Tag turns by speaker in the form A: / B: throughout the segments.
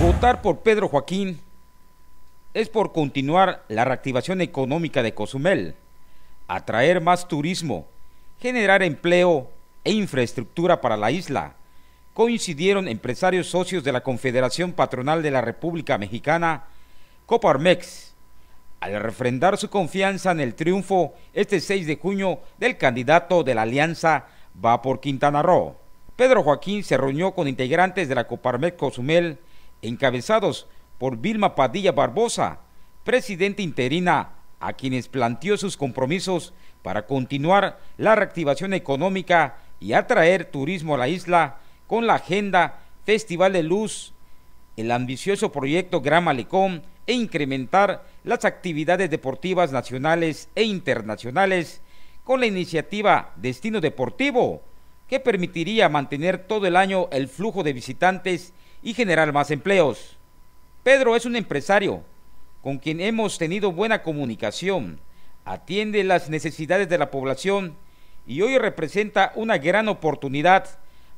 A: Votar por Pedro Joaquín es por continuar la reactivación económica de Cozumel, atraer más turismo, generar empleo e infraestructura para la isla. Coincidieron empresarios socios de la Confederación Patronal de la República Mexicana, Coparmex, al refrendar su confianza en el triunfo este 6 de junio del candidato de la alianza Va por Quintana Roo. Pedro Joaquín se reunió con integrantes de la Coparmex Cozumel encabezados por Vilma Padilla Barbosa, Presidenta interina, a quienes planteó sus compromisos para continuar la reactivación económica y atraer turismo a la isla con la agenda Festival de Luz, el ambicioso proyecto Gran Malecón e incrementar las actividades deportivas nacionales e internacionales con la iniciativa Destino Deportivo, que permitiría mantener todo el año el flujo de visitantes y generar más empleos. Pedro es un empresario con quien hemos tenido buena comunicación, atiende las necesidades de la población y hoy representa una gran oportunidad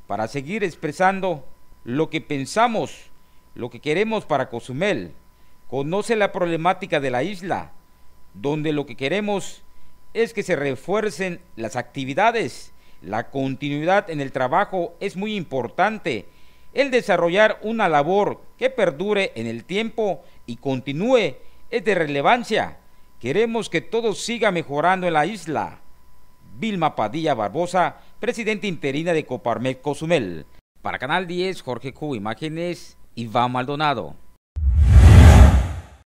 A: para seguir expresando lo que pensamos, lo que queremos para Cozumel. Conoce la problemática de la isla, donde lo que queremos es que se refuercen las actividades. La continuidad en el trabajo es muy importante el desarrollar una labor que perdure en el tiempo y continúe es de relevancia. Queremos que todo siga mejorando en la isla. Vilma Padilla Barbosa, presidente interina de Coparmex Cozumel. Para Canal 10, Jorge Q, Imágenes, Iván Maldonado.